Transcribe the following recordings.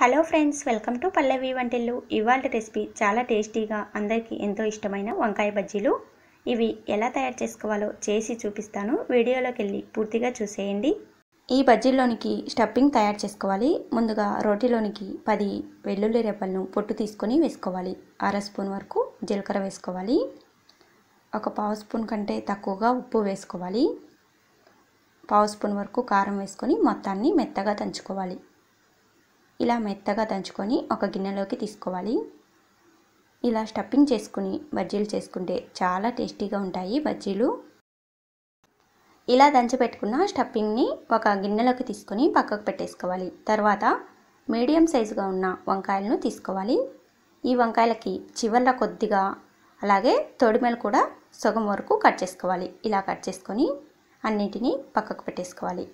hello friends welcome to Pallavi వంటిల్లు ఇవాళ recipe చాలా టేస్టీగా అందరికీ ఎంతో ఇష్టమైన వంకాయ బజ్జీలు ఇవి ఎలా తయారు చేసుకోవాలో చేసి చూపిస్తాను వీడియోలోకి వెళ్ళి పూర్తిగా చూసేయండి ఈ బజ్జీల్లోనికి స్టఫింగ్ తయారు చేసుకోవాలి ముందుగా రోటీలోనికి పది వెల్లుల్లి రెప్పలను పొట్టు తీసుకొని వేసుకోవాలి అర స్పూన్ వరకు జీలకర్ర వేసుకోవాలి ఒక పావు స్పూన్ కంటే తక్కువగా ఉప్పు వేసుకోవాలి పావు స్పూన్ వరకు కారం వేసుకొని మొత్తాన్ని మెత్తగా దంచుకోవాలి ఇలా మెత్తగా దంచుకొని ఒక గిన్నెలోకి తీసుకోవాలి ఇలా స్టఫింగ్ చేసుకుని బజ్జీలు చేసుకుంటే చాలా టేస్టీగా ఉంటాయి బజ్జీలు ఇలా దంచిపెట్టుకున్న స్టఫింగ్ని ఒక గిన్నెలోకి తీసుకొని పక్కకు పెట్టేసుకోవాలి తర్వాత మీడియం సైజుగా ఉన్న వంకాయలను తీసుకోవాలి ఈ వంకాయలకి చివర్ల కొద్దిగా అలాగే తొడిమెలు కూడా సగం వరకు కట్ చేసుకోవాలి ఇలా కట్ చేసుకొని అన్నిటినీ పక్కకు పెట్టేసుకోవాలి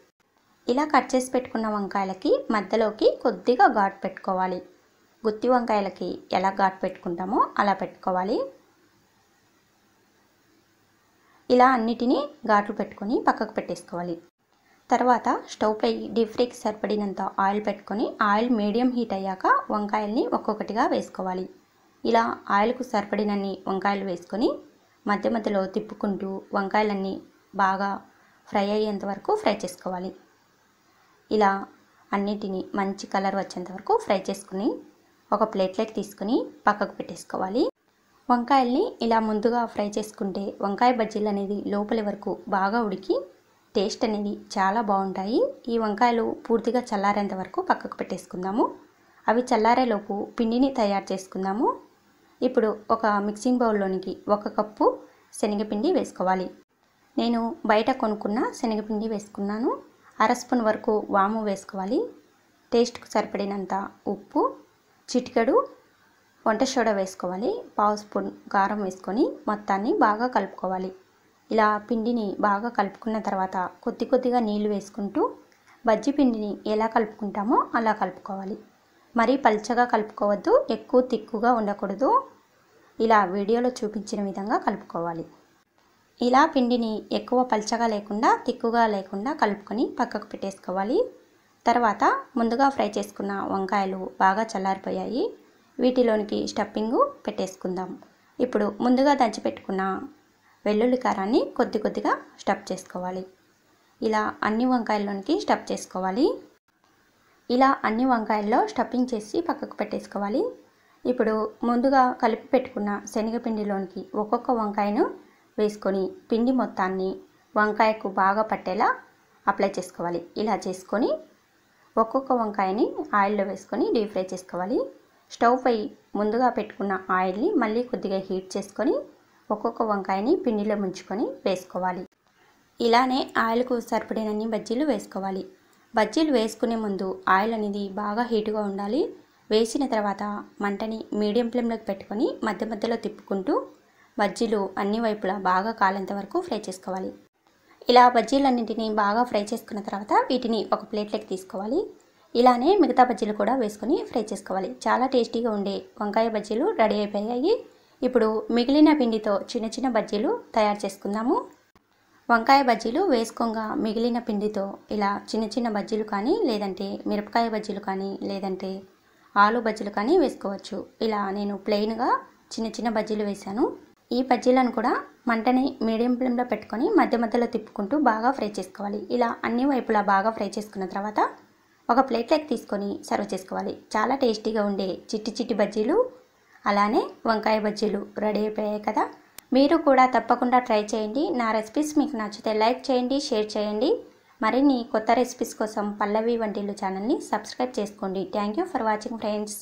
ఇలా కట్ చేసి పెట్టుకున్న వంకాయలకి మధ్యలోకి కొద్దిగా ఘాట్ పెట్టుకోవాలి గుత్తి వంకాయలకి ఎలా ఘాట్ పెట్టుకుంటామో అలా పెట్టుకోవాలి ఇలా అన్నిటినీ ఘాట్లు పెట్టుకొని పక్కకు పెట్టేసుకోవాలి తర్వాత స్టవ్ పై డీప్ ఫ్రైకి సరిపడినంత ఆయిల్ పెట్టుకొని ఆయిల్ మీడియం హీట్ అయ్యాక వంకాయల్ని ఒక్కొక్కటిగా వేసుకోవాలి ఇలా ఆయిల్కు సరిపడినన్ని వంకాయలు వేసుకొని మధ్య మధ్యలో తిప్పుకుంటూ వంకాయలన్నీ బాగా ఫ్రై అయ్యేంత వరకు ఫ్రై చేసుకోవాలి ఇలా అన్నిటిని మంచి కలర్ వచ్చేంత వరకు ఫ్రై చేసుకుని ఒక ప్లేట్లోకి తీసుకుని పక్కకు పెట్టేసుకోవాలి వంకాయల్ని ఇలా ముందుగా ఫ్రై చేసుకుంటే వంకాయ బజ్జీలు అనేది లోపలి వరకు బాగా ఉడికి టేస్ట్ అనేది చాలా బాగుంటాయి ఈ వంకాయలు పూర్తిగా చల్లారేంత వరకు పక్కకు పెట్టేసుకుందాము అవి చల్లారేలోపు పిండిని తయారు చేసుకుందాము ఇప్పుడు ఒక మిక్సింగ్ బౌల్లోనికి ఒక కప్పు శనగపిండి వేసుకోవాలి నేను బయట కొనుక్కున్న శనగపిండి వేసుకున్నాను అర స్పూన్ వరకు వాము వేసుకోవాలి టేస్ట్కు సరిపడినంత ఉప్పు చిటికెడు వంట సోడా వేసుకోవాలి పావు స్పూన్ కారం వేసుకొని మొత్తాన్ని బాగా కలుపుకోవాలి ఇలా పిండిని బాగా కలుపుకున్న తర్వాత కొద్ది కొద్దిగా నీళ్లు వేసుకుంటూ బజ్జి పిండిని ఎలా కలుపుకుంటామో అలా కలుపుకోవాలి మరీ పల్చగా కలుపుకోవద్దు ఎక్కువ తిక్కుగా ఉండకూడదు ఇలా వీడియోలో చూపించిన విధంగా కలుపుకోవాలి ఇలా పిండిని ఎక్కువ పల్చగా లేకుండా తిక్కుగా లేకుండా కలుపుకొని పక్కకు పెట్టేసుకోవాలి తర్వాత ముందుగా ఫ్రై చేసుకున్న వంకాయలు బాగా చల్లారిపోయాయి వీటిలోనికి స్టఫింగు పెట్టేసుకుందాం ఇప్పుడు ముందుగా దంచిపెట్టుకున్న వెల్లుల్లి కారాన్ని కొద్ది కొద్దిగా స్టఫ్ చేసుకోవాలి ఇలా అన్ని వంకాయల్లోనికి స్టఫ్ చేసుకోవాలి ఇలా అన్ని వంకాయల్లో స్టఫింగ్ చేసి పక్కకు పెట్టేసుకోవాలి ఇప్పుడు ముందుగా కలిపి పెట్టుకున్న శనగపిండిలోనికి ఒక్కొక్క వంకాయను వేసుకొని పిండి మొత్తాన్ని వంకాయకు బాగా పట్టేలా అప్లై చేసుకోవాలి ఇలా చేసుకొని ఒక్కొక్క వంకాయని ఆయిల్లో వేసుకొని డీప్ ఫ్రై చేసుకోవాలి స్టవ్ పై ముందుగా పెట్టుకున్న ఆయిల్ని మళ్ళీ కొద్దిగా హీట్ చేసుకొని ఒక్కొక్క వంకాయని పిండిలో ముంచుకొని వేసుకోవాలి ఇలానే ఆయిల్కు సరిపడినన్ని బజ్జీలు వేసుకోవాలి బజ్జీలు వేసుకునే ముందు ఆయిల్ అనేది బాగా హీట్గా ఉండాలి వేసిన తర్వాత మంటని మీడియం ఫ్లేమ్లోకి పెట్టుకొని మధ్య మధ్యలో తిప్పుకుంటూ బజ్జీలు అన్ని వైపులా బాగా కాలేంత వరకు ఫ్రై చేసుకోవాలి ఇలా బజ్జీలన్నింటినీ బాగా ఫ్రై చేసుకున్న తర్వాత వీటిని ఒక ప్లేట్లోకి తీసుకోవాలి ఇలానే మిగతా బజ్జీలు కూడా వేసుకొని ఫ్రై చేసుకోవాలి చాలా టేస్టీగా ఉండే వంకాయ బజ్జీలు రెడీ అయిపోయాయి ఇప్పుడు మిగిలిన పిండితో చిన్న చిన్న బజ్జీలు తయారు చేసుకుందాము వంకాయ బజ్జీలు వేసుకోగా మిగిలిన పిండితో ఇలా చిన్న చిన్న బజ్జీలు కానీ లేదంటే మిరపకాయ బజ్జీలు కానీ లేదంటే ఆలు బజ్జీలు కానీ వేసుకోవచ్చు ఇలా నేను ప్లెయిన్గా చిన్న చిన్న బజ్జీలు వేశాను ఈ బజ్జీలను కూడా మంటని మీడియం ఫ్లేమ్లో పెట్టుకొని మధ్య మధ్యలో తిప్పుకుంటూ బాగా ఫ్రై చేసుకోవాలి ఇలా అన్ని వైపులా బాగా ఫ్రై చేసుకున్న తర్వాత ఒక ప్లేట్లోకి తీసుకొని సర్వ్ చేసుకోవాలి చాలా టేస్టీగా ఉండే చిట్టి చిట్టి బజ్జీలు అలానే వంకాయ బజ్జీలు రెడీ అయిపోయాయి కదా మీరు కూడా తప్పకుండా ట్రై చేయండి నా రెసిపీస్ మీకు నచ్చితే లైక్ చేయండి షేర్ చేయండి మరిన్ని కొత్త రెసిపీస్ కోసం పల్లవి వంటిల్లు ఛానల్ని సబ్స్క్రైబ్ చేసుకోండి thank you for watching friends